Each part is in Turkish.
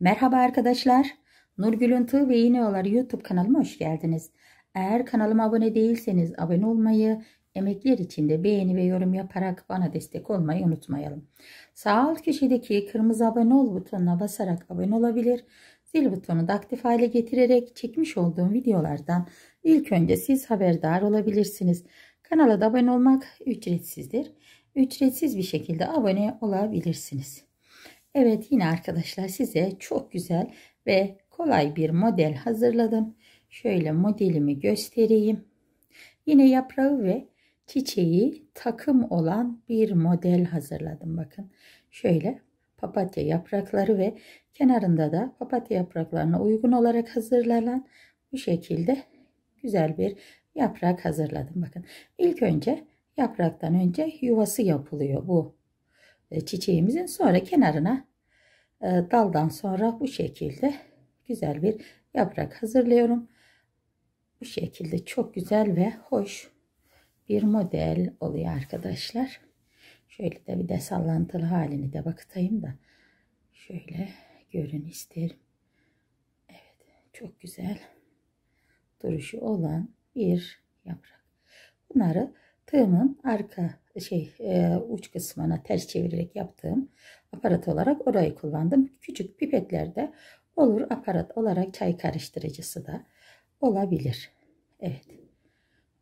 Merhaba arkadaşlar. Nurgül'ün Tığ ve İğneolar YouTube kanalıma hoş geldiniz. Eğer kanalıma abone değilseniz abone olmayı, emekler için de beğeni ve yorum yaparak bana destek olmayı unutmayalım. Sağ alt köşedeki kırmızı abone ol butonuna basarak abone olabilir, zil butonu da aktif hale getirerek çekmiş olduğum videolardan ilk önce siz haberdar olabilirsiniz. Kanala da abone olmak ücretsizdir. Ücretsiz bir şekilde abone olabilirsiniz. Evet yine arkadaşlar size çok güzel ve kolay bir model hazırladım. Şöyle modelimi göstereyim. Yine yaprağı ve çiçeği takım olan bir model hazırladım. Bakın şöyle papatya yaprakları ve kenarında da papatya yapraklarına uygun olarak hazırlanan bu şekilde güzel bir yaprak hazırladım. Bakın ilk önce yapraktan önce yuvası yapılıyor bu e, çiçeğimizin. Sonra kenarına e, daldan sonra bu şekilde güzel bir yaprak hazırlıyorum. Bu şekilde çok güzel ve hoş bir model oluyor arkadaşlar. Şöyle de bir de sallantılı halini de bakıtayım da şöyle görün isterim. Evet çok güzel duruşu olan bir yaprak. Bunları tığımın arka şey e, uç kısmına ters çevirerek yaptığım aparat olarak orayı kullandım. Küçük pipetlerde olur aparat olarak çay karıştırıcısı da olabilir. Evet.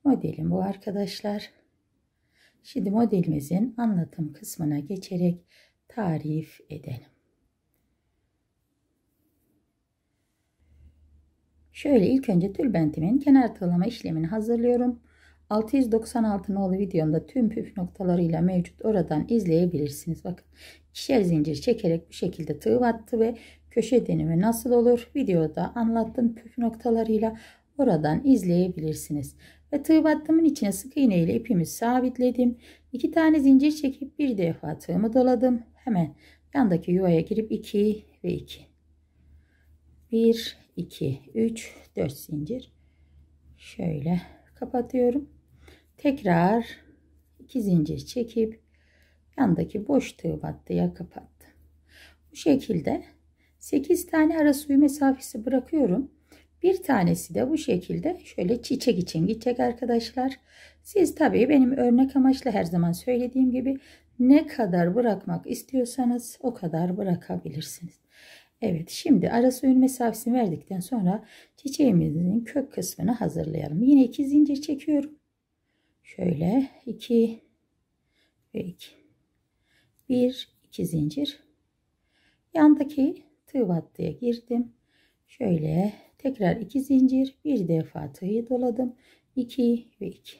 Modelim bu arkadaşlar. Şimdi modelimizin anlatım kısmına geçerek tarif edelim. Şöyle ilk önce tülbentimin kenar tığlama işlemini hazırlıyorum. 696 nolu videomda tüm püf noktalarıyla mevcut oradan izleyebilirsiniz. Bakın ikişer zincir çekerek bu şekilde tığ attı ve köşe denimi nasıl olur videoda anlattım püf noktalarıyla oradan izleyebilirsiniz. Ve tığ battımın içine sık iğne ile ipimi sabitledim. İki tane zincir çekip bir defa tığımı doladım. Hemen yandaki yuvaya girip 2 ve 2. 1, 2, 3, 4 zincir. Şöyle kapatıyorum. Tekrar iki zincir çekip yandaki boş tığ battıya kapattım. Bu şekilde 8 tane ara suyu mesafesi bırakıyorum. Bir tanesi de bu şekilde şöyle çiçek için gidecek arkadaşlar. Siz tabii benim örnek amaçlı her zaman söylediğim gibi ne kadar bırakmak istiyorsanız o kadar bırakabilirsiniz. Evet şimdi ara suyun mesafesini verdikten sonra çiçeğimizin kök kısmını hazırlayalım. Yine iki zincir çekiyorum şöyle 2 ve 2 1 2 zincir yandaki tığ battıya girdim şöyle tekrar 2 zincir bir defa tığı doladım 2 ve 2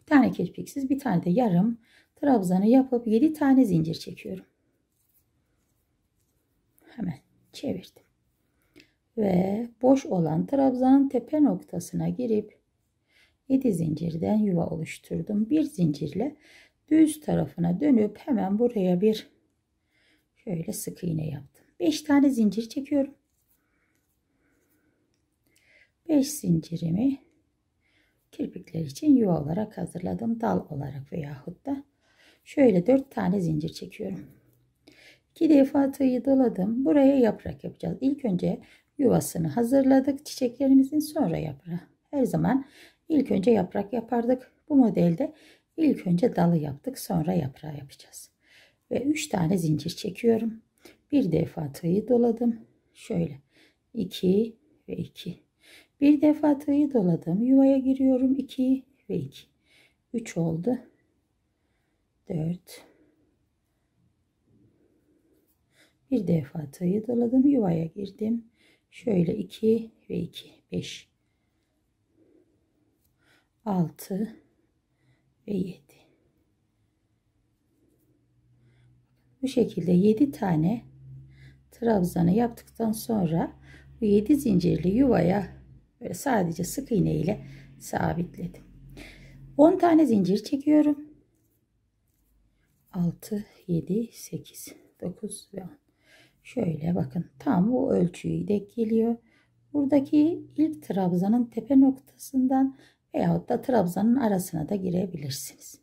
bir tane kirpiksiz bir tane de yarım trabzanı yapıp 7 tane zincir çekiyorum hemen çevirdim ve boş olan trabzanın tepe noktasına girip 7 zincirden yuva oluşturdum. Bir zincirle düz tarafına dönüp hemen buraya bir şöyle sık iğne yaptım. 5 tane zincir çekiyorum. 5 zincirimi kirpikler için yuva olarak hazırladım. Dal olarak veyahut da şöyle 4 tane zincir çekiyorum. 2 defa tığı doladım. Buraya yaprak yapacağız. İlk önce yuvasını hazırladık çiçeklerimizin sonra yaprağı. Her zaman İlk önce yaprak yapardık. Bu modelde ilk önce dalı yaptık. Sonra yaprağı yapacağız. Ve 3 tane zincir çekiyorum. Bir defa tığı doladım. Şöyle 2 ve 2. Bir defa tığı doladım. Yuvaya giriyorum. 2 ve 2. 3 oldu. 4 bir defa tığ'ı doladım yuvaya girdim şöyle 2 ve 2 5 6 ve 7. Bu şekilde 7 tane trabzanı yaptıktan sonra bu 7 zincirli yuvaya böyle sadece sık iğne ile sabitledim. 10 tane zincir çekiyorum. 6, 7, 8, 9 ve 10. Şöyle bakın tam bu ölçüyü de geliyor. Buradaki ilk trabzanın tepe noktasından veyahut da trabzanın arasına da girebilirsiniz.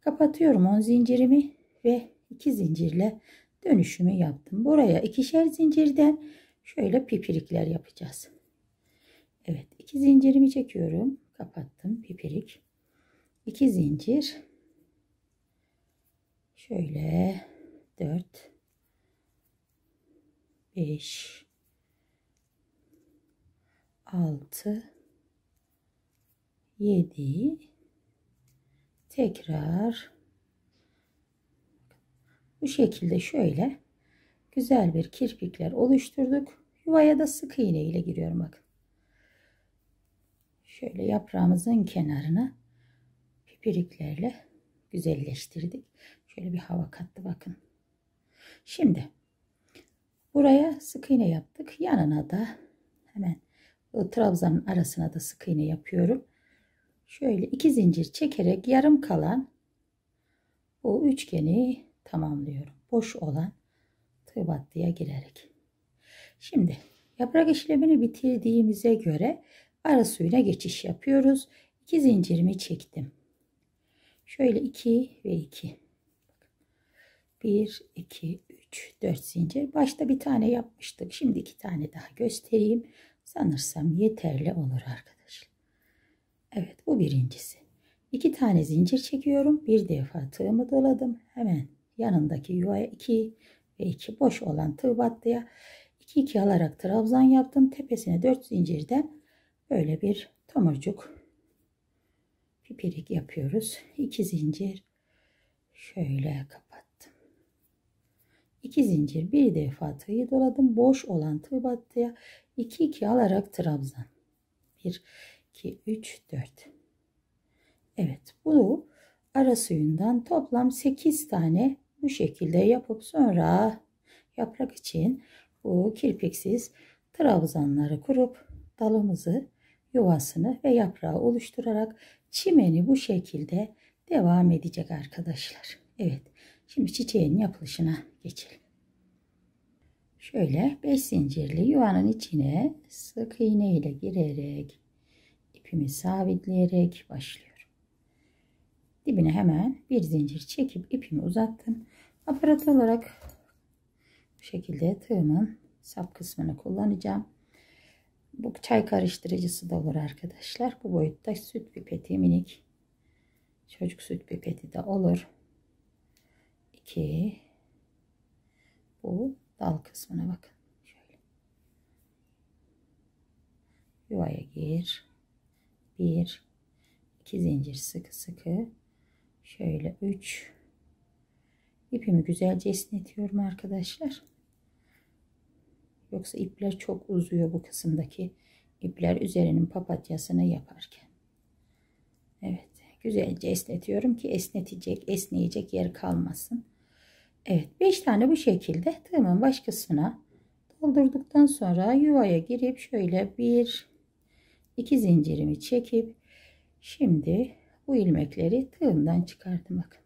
Kapatıyorum 10 zincirimi ve 2 zincirle dönüşümü yaptım. Buraya ikişer zincirden şöyle pipirikler yapacağız. Evet 2 zincirimi çekiyorum. Kapattım pipirik. 2 zincir. Şöyle 4 5 6 7 tekrar bu şekilde şöyle güzel bir kirpikler oluşturduk. Yuvaya da sık iğne ile giriyorum bak. Şöyle yaprağımızın kenarına pipiriklerle güzelleştirdik. Şöyle bir hava kattı bakın. Şimdi buraya sık iğne yaptık. Yanına da hemen trabzanın arasına da sık iğne yapıyorum şöyle iki zincir çekerek yarım kalan bu üçgeni tamamlıyorum. Boş olan tığ battıya girerek. Şimdi yaprak işlemini bitirdiğimize göre ara suyuna geçiş yapıyoruz. İki zincirimi çektim. Şöyle 2 ve 2. 1, 2, 3, 4 zincir. Başta bir tane yapmıştık. Şimdi iki tane daha göstereyim. Sanırsam yeterli olur arkadaşlar. Evet bu birincisi. İki tane zincir çekiyorum. Bir defa tığımı doladım. Hemen yanındaki yuvaya iki ve iki boş olan tığ battıya iki iki alarak trabzan yaptım. Tepesine dört zincirden böyle bir tomurcuk pipirik yapıyoruz. İki zincir şöyle kapattım. İki zincir bir defa tığı doladım. Boş olan tığ battıya iki iki alarak trabzan. Bir 2, 3, 4. Evet bu ara suyundan toplam 8 tane bu şekilde yapıp sonra yaprak için bu kirpiksiz trabzanları kurup dalımızı yuvasını ve yaprağı oluşturarak çimeni bu şekilde devam edecek arkadaşlar. Evet şimdi çiçeğin yapılışına geçelim. Şöyle 5 zincirli yuvanın içine sık iğne ile girerek ipimi sabitleyerek başlıyorum. Dibine hemen bir zincir çekip ipimi uzattım. Aparat olarak bu şekilde tığımın sap kısmını kullanacağım. Bu çay karıştırıcısı da olur arkadaşlar. Bu boyutta süt pipeti minik. Çocuk süt pipeti de olur. 2 Bu dal kısmına bakın. Şöyle. Yuvaya gir. 1 2 zincir sıkı sıkı şöyle 3 ipimi güzelce esnetiyorum arkadaşlar yoksa ipler çok uzuyor bu kısımdaki ipler üzerinin papatyasını yaparken Evet güzelce esnetiyorum ki esnetecek esneyecek yer kalmasın Evet 5 tane bu şekilde tığımın baş kısmına doldurduktan sonra yuvaya girip şöyle bir iki zincirimi çekip şimdi bu ilmekleri tığından çıkardım bakın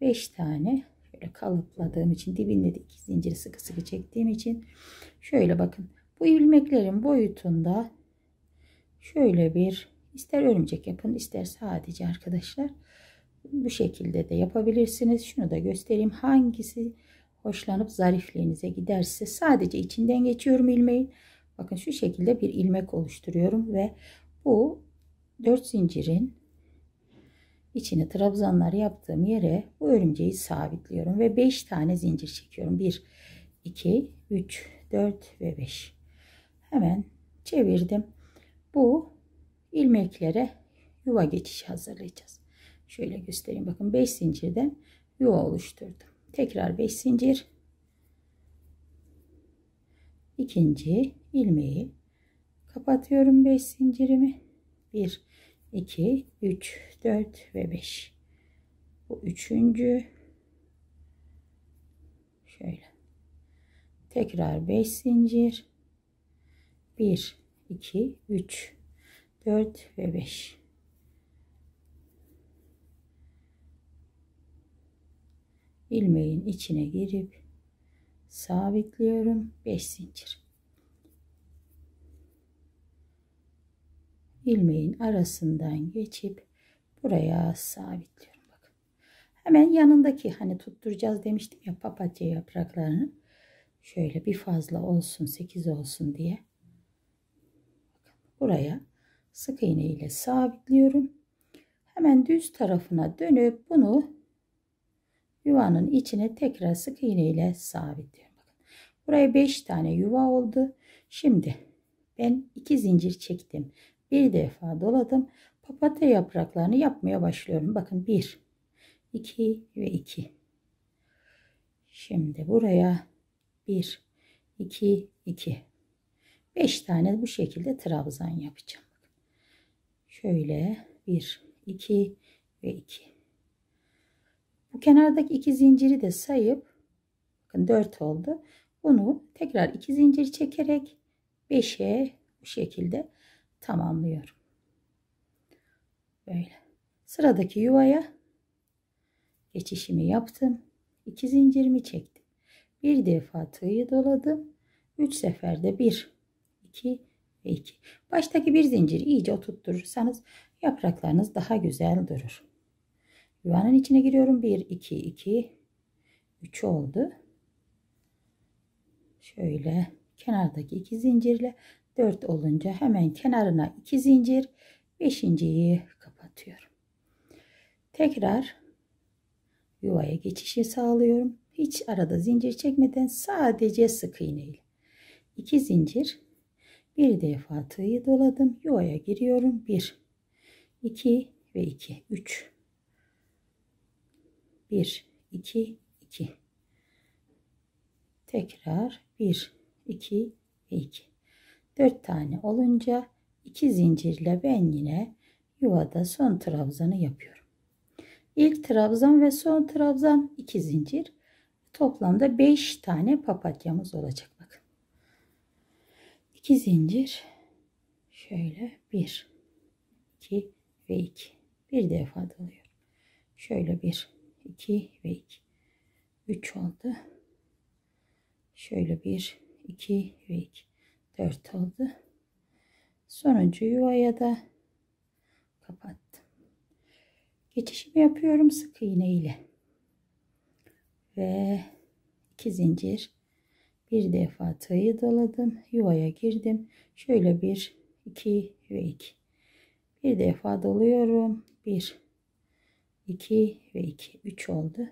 5 tane şöyle kalıpladığım için dibinde de iki zinciri sıkı sıkı çektiğim için şöyle bakın bu ilmeklerin boyutunda şöyle bir ister örümcek yapın ister sadece arkadaşlar bu şekilde de yapabilirsiniz şunu da göstereyim hangisi hoşlanıp zarifliğinize giderse sadece içinden geçiyorum ilmeğin Bakın şu şekilde bir ilmek oluşturuyorum ve bu 4 zincirin içine trabzanlar yaptığım yere bu örümceği sabitliyorum ve 5 tane zincir çekiyorum. 1 2 3 4 ve 5. Hemen çevirdim. Bu ilmeklere yuva geçişi hazırlayacağız. Şöyle göstereyim. Bakın 5 zincirden yuva oluşturdum. Tekrar 5 zincir ikinci ilmeği kapatıyorum 5 zincirimi 1 2 3 4 ve 5 bu üçüncü şöyle tekrar 5 zincir 1 2 3 4 ve 5 ilmeğin içine girip sabitliyorum 5 zincir ilmeğin arasından geçip buraya sabitliyorum bakın hemen yanındaki hani tutturacağız demiştim ya papatya yapraklarını şöyle bir fazla olsun 8 olsun diye buraya sık iğne ile sabitliyorum hemen düz tarafına dönüp bunu yuvanın içine tekrar sık iğne ile sabitliyorum. Buraya 5 tane yuva oldu. Şimdi ben 2 zincir çektim. Bir defa doladım. Papatya yapraklarını yapmaya başlıyorum. Bakın 1, 2 ve 2. Şimdi buraya 1, 2, 2. 5 tane bu şekilde trabzan yapacağım. Şöyle 1, 2 ve 2. Bu kenardaki iki zinciri de sayıp bakın 4 oldu. Bunu tekrar iki zincir çekerek 5'e bu şekilde tamamlıyorum. Böyle. Sıradaki yuvaya geçişimi yaptım. 2 zincirimi çektim. Bir defa tığı doladım. 3 seferde 1 2 ve 2. Baştaki bir zinciri iyice oturtturursanız yapraklarınız daha güzel durur. Yuvanın içine giriyorum. 1, 2, 2, 3 oldu. Şöyle kenardaki iki zincirle 4 olunca hemen kenarına 2 zincir 5.yi kapatıyorum. Tekrar yuvaya geçişi sağlıyorum. Hiç arada zincir çekmeden sadece sık iğne ile 2 zincir bir defa tığı doladım. Yuvaya giriyorum. 1 2 ve 2 3 1 2 2 tekrar 1 2 ve 2 4 tane olunca 2 zincirle ben yine yuvada son trabzanı yapıyorum İlk trabzan ve son trabzan 2 zincir toplamda 5 tane papatyamız olacak bakın 2 zincir şöyle 1 2 ve 2 bir defa dalıyorum şöyle 1 2 ve 2. 3 oldu. Şöyle 1, 2 ve 2. 4 oldu. Sonuncu yuvaya da kapattım. Geçişimi yapıyorum sık iğne ile. Ve 2 zincir. Bir defa tığı doladım. Yuvaya girdim. Şöyle 1, 2 ve 2. Bir defa doluyorum. 1, 2 ve 2 3 oldu.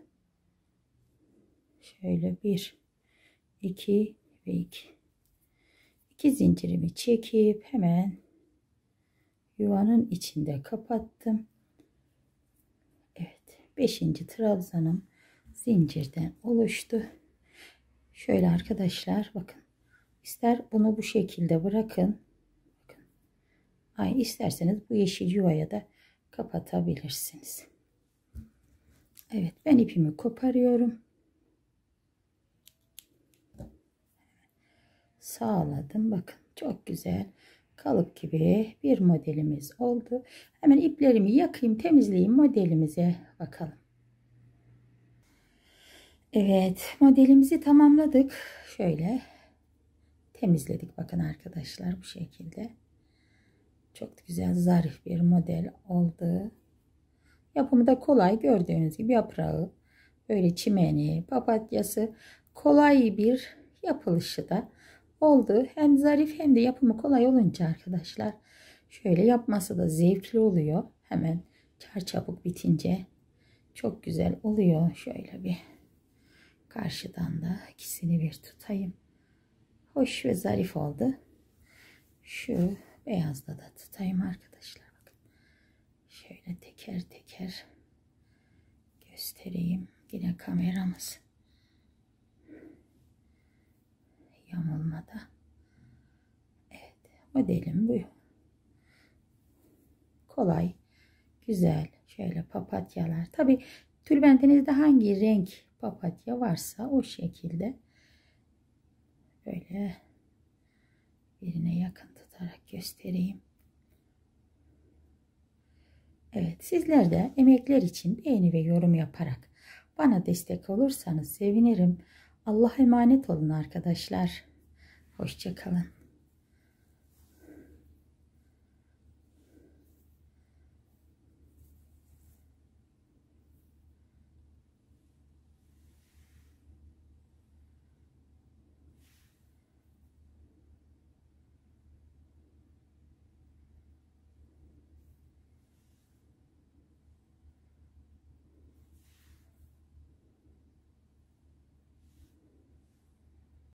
Şöyle 1 2 ve 2 2 zincirimi çekip hemen yuvanın içinde kapattım. Evet 5. trabzanım zincirden oluştu. Şöyle arkadaşlar bakın İster bunu bu şekilde bırakın. Bakın. Ay isterseniz bu yeşil yuvaya da kapatabilirsiniz. Evet ben ipimi koparıyorum. Sağladım bakın çok güzel kalıp gibi bir modelimiz oldu. Hemen iplerimi yakayım temizleyeyim modelimize bakalım. Evet modelimizi tamamladık. Şöyle temizledik bakın arkadaşlar bu şekilde. Çok güzel zarif bir model oldu. Yapımı da kolay gördüğünüz gibi yaprağı, böyle çimeni, papatyası kolay bir yapılışı da oldu. Hem zarif hem de yapımı kolay olunca arkadaşlar şöyle yapması da zevkli oluyor. Hemen çarçabuk bitince çok güzel oluyor. Şöyle bir karşıdan da ikisini bir tutayım. Hoş ve zarif oldu. Şu beyazda da tutayım arkadaşlar. Şöyle teker teker göstereyim. Yine kameramız yamulmada. Evet modelim bu. Kolay, güzel. Şöyle papatyalar. Tabi tülbentinizde hangi renk papatya varsa o şekilde böyle birine yakın tutarak göstereyim. Evet sizler de emekler için beğeni ve yorum yaparak bana destek olursanız sevinirim. Allah'a emanet olun arkadaşlar. Hoşçakalın.